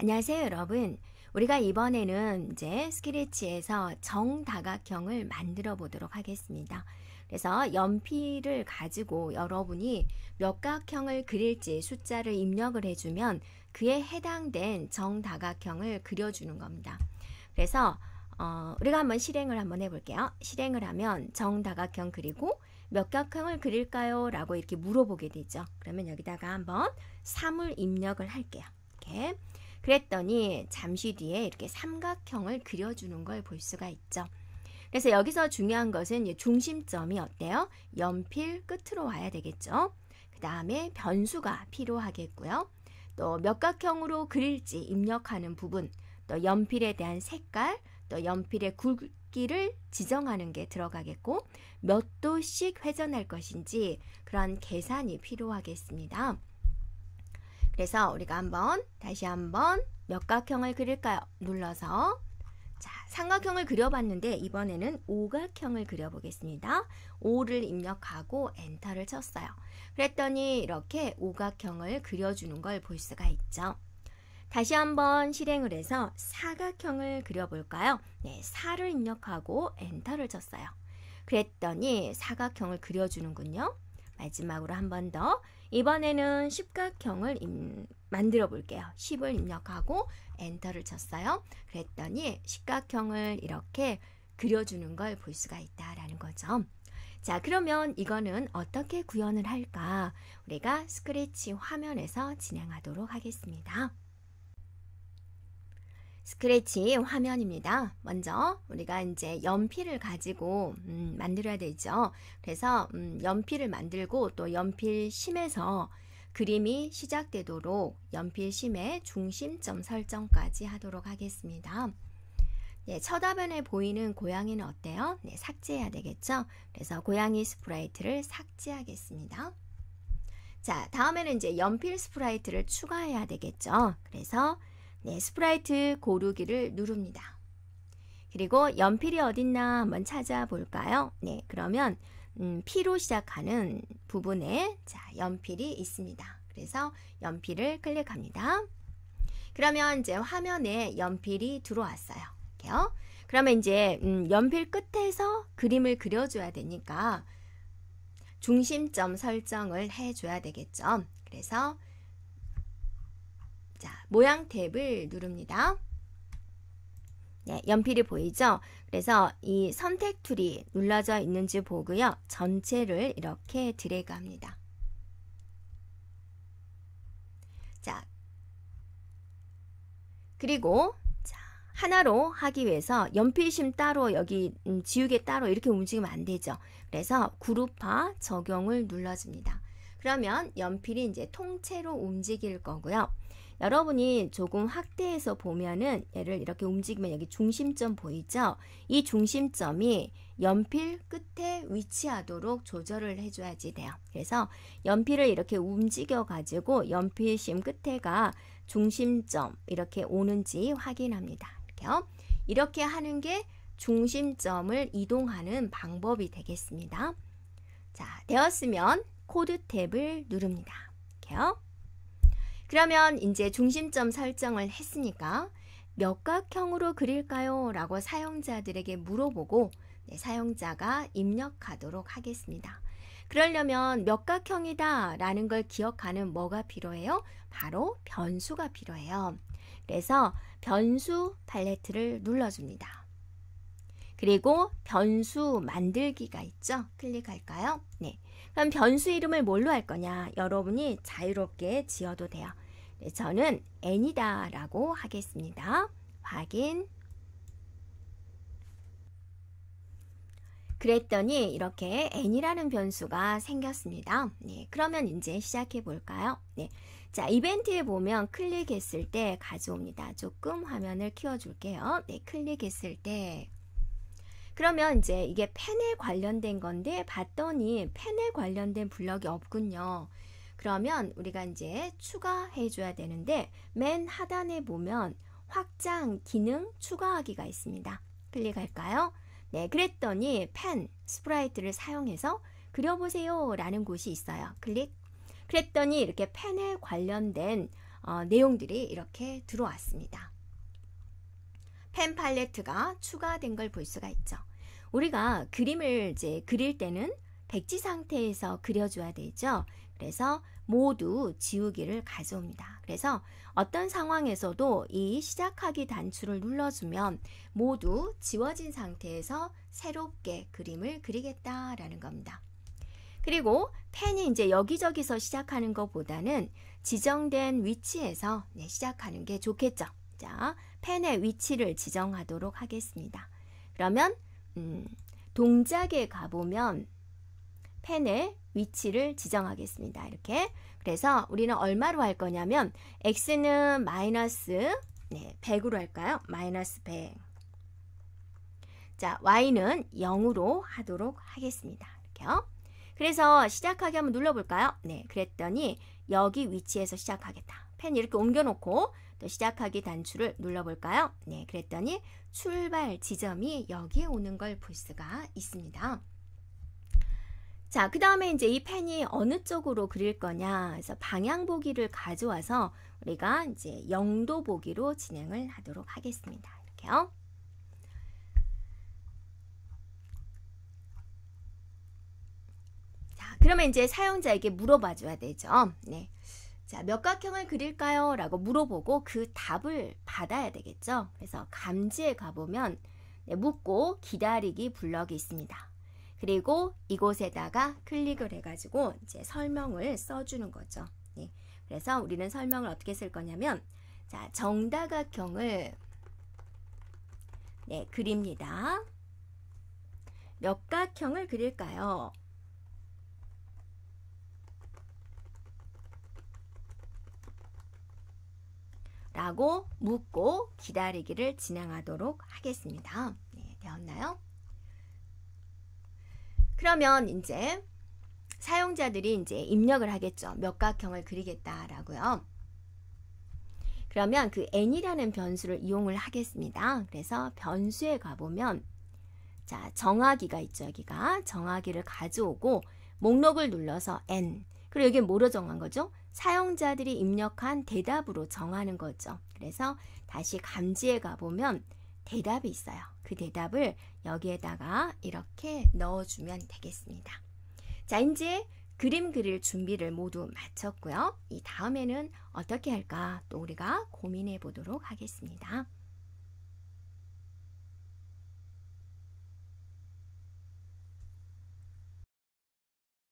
안녕하세요, 여러분. 우리가 이번에는 이제 스키래치에서 정다각형을 만들어 보도록 하겠습니다. 그래서 연필을 가지고 여러분이 몇 각형을 그릴지 숫자를 입력을 해주면 그에 해당된 정다각형을 그려주는 겁니다. 그래서 어, 우리가 한번 실행을 한번 해볼게요. 실행을 하면 정다각형 그리고 몇 각형을 그릴까요? 라고 이렇게 물어보게 되죠. 그러면 여기다가 한번 사물 입력을 할게요. 이렇게 그랬더니 잠시 뒤에 이렇게 삼각형을 그려주는 걸 볼 수가 있죠. 그래서 여기서 중요한 것은 중심점이 어때요? 연필 끝으로 와야 되겠죠. 그 다음에 변수가 필요하겠고요. 또 몇각형으로 그릴지 입력하는 부분, 또 연필에 대한 색깔, 또 연필의 굵기를 지정하는 게 들어가겠고 몇 도씩 회전할 것인지 그런 계산이 필요하겠습니다. 그래서 우리가 한번 다시 한번 몇각형을 그릴까요? 눌러서 자, 삼각형을 그려봤는데 이번에는 오각형을 그려보겠습니다. 5를 입력하고 엔터를 쳤어요. 그랬더니 이렇게 오각형을 그려주는 걸 볼 수가 있죠. 다시 한번 실행을 해서 사각형을 그려볼까요? 네, 4를 입력하고 엔터를 쳤어요. 그랬더니 사각형을 그려주는군요. 마지막으로 한번더 이번에는 십각형을 임, 만들어 볼게요. 10을 입력하고 엔터를 쳤어요. 그랬더니 십각형을 이렇게 그려주는 걸 볼 수가 있다라는 거죠. 자, 그러면 이거는 어떻게 구현을 할까? 우리가 스크래치 화면에서 진행하도록 하겠습니다. 스크래치 화면입니다. 먼저 우리가 이제 연필을 가지고 음, 만들어야 되죠. 그래서 음, 연필을 만들고 또 연필심에서 그림이 시작되도록 연필심의 중심점 설정까지 하도록 하겠습니다. 예, 네, 쳐다변에 보이는 고양이는 어때요? 네, 삭제해야 되겠죠? 그래서 고양이 스프라이트를 삭제하겠습니다. 자, 다음에는 이제 연필 스프라이트를 추가해야 되겠죠? 그래서 네, 스프라이트 고르기를 누릅니다. 그리고 연필이 어딨나 한번 찾아볼까요? 네, 그러면 음, P로 시작하는 부분에 자, 연필이 있습니다. 그래서 연필을 클릭합니다. 그러면 이제 화면에 연필이 들어왔어요. 이렇게요. 그러면 이제 음, 연필 끝에서 그림을 그려줘야 되니까 중심점 설정을 해줘야 되겠죠. 그래서 자, 모양 탭을 누릅니다. 네, 연필이 보이죠? 그래서 이 선택 툴이 눌러져 있는지 보고요. 전체를 이렇게 드래그 합니다. 자, 그리고 자, 하나로 하기 위해서 연필심 따로 여기 음, 지우개 따로 이렇게 움직이면 안 되죠. 그래서 그룹화 적용을 눌러줍니다. 그러면 연필이 이제 통째로 움직일 거고요. 여러분이 조금 확대해서 보면은 얘를 이렇게 움직이면 여기 중심점 보이죠? 이 중심점이 연필 끝에 위치하도록 조절을 해줘야지 돼요. 그래서 연필을 이렇게 움직여 가지고 연필심 끝에가 중심점 이렇게 오는지 확인합니다. 이렇게요. 이렇게 하는 게 중심점을 이동하는 방법이 되겠습니다. 자, 되었으면 코드 탭을 누릅니다. 이렇게요. 그러면 이제 중심점 설정을 했으니까 몇각형으로 그릴까요? 라고 사용자들에게 물어보고 네, 사용자가 입력하도록 하겠습니다. 그러려면 몇각형이다 라는 걸 기억하는 뭐가 필요해요? 바로 변수가 필요해요. 그래서 변수 팔레트를 눌러줍니다. 그리고 변수 만들기가 있죠? 클릭할까요? 네. 그럼 변수 이름을 뭘로 할 거냐? 여러분이 자유롭게 지어도 돼요. 네, 저는 n이다 라고 하겠습니다. 확인. 그랬더니 이렇게 n이라는 변수가 생겼습니다. 네, 그러면 이제 시작해 볼까요? 네. 자, 이벤트에 보면 클릭했을 때 가져옵니다. 조금 화면을 키워 줄게요. 네, 클릭했을 때 그러면 이제 이게 펜에 관련된 건데 봤더니 펜에 관련된 블럭이 없군요. 그러면 우리가 이제 추가해 줘야 되는데 맨 하단에 보면 확장 기능 추가하기가 있습니다. 클릭할까요? 네, 그랬더니 펜 스프라이트를 사용해서 그려보세요 라는 곳이 있어요. 클릭. 그랬더니 이렇게 펜에 관련된 어, 내용들이 이렇게 들어왔습니다. 펜 팔레트가 추가된 걸 볼 수가 있죠. 우리가 그림을 이제 그릴 때는 백지 상태에서 그려줘야 되죠. 그래서 모두 지우기를 가져옵니다. 그래서 어떤 상황에서도 이 시작하기 단추를 눌러주면 모두 지워진 상태에서 새롭게 그림을 그리겠다라는 겁니다. 그리고 펜이 이제 여기저기서 시작하는 것보다는 지정된 위치에서 네, 시작하는 게 좋겠죠. 자, 펜의 위치를 지정하도록 하겠습니다. 그러면 음, 동작에 가보면 펜의 위치를 지정하겠습니다. 이렇게. 그래서 우리는 얼마로 할 거냐면 x는 마이너스 네, 100으로 할까요? 마이너스 100. 자, y는 0으로 하도록 하겠습니다. 이렇게요. 그래서 시작하기 한번 눌러볼까요? 네, 그랬더니 여기 위치에서 시작하겠다. 펜 이렇게 옮겨놓고 또 시작하기 단추를 눌러볼까요? 네, 그랬더니 출발 지점이 여기에 오는 걸 볼 수가 있습니다. 자, 그 다음에 이제 이 펜이 어느 쪽으로 그릴 거냐. 그래서 방향 보기를 가져와서 우리가 이제 영도 보기로 진행을 하도록 하겠습니다. 이렇게요. 그러면 이제 사용자에게 물어봐 줘야 되죠. 네. 자, 몇각형을 그릴까요? 라고 물어보고 그 답을 받아야 되겠죠. 그래서 감지에 가보면 네, 묻고 기다리기 블럭이 있습니다. 그리고 이곳에다가 클릭을 해가지고 이제 설명을 써주는 거죠. 네. 그래서 우리는 설명을 어떻게 쓸 거냐면 자 정다각형을 네 그립니다. 몇각형을 그릴까요? 라고 묻고 기다리기를 진행하도록 하겠습니다. 네, 되었나요? 그러면 이제 사용자들이 이제 입력을 하겠죠. 몇각형을 그리겠다라고요. 그러면 그 n이라는 변수를 이용을 하겠습니다. 그래서 변수에 가보면 자 정하기가 있죠. 여기가 정하기를 가져오고 목록을 눌러서 n 그리고 여기 뭐로 정한 거죠? 사용자들이 입력한 대답으로 정하는 거죠. 그래서 다시 감지에 가보면 대답이 있어요. 그 대답을 여기에다가 이렇게 넣어주면 되겠습니다. 자, 이제 그림 그릴 준비를 모두 마쳤고요. 이 다음에는 어떻게 할까 또 우리가 고민해 보도록 하겠습니다.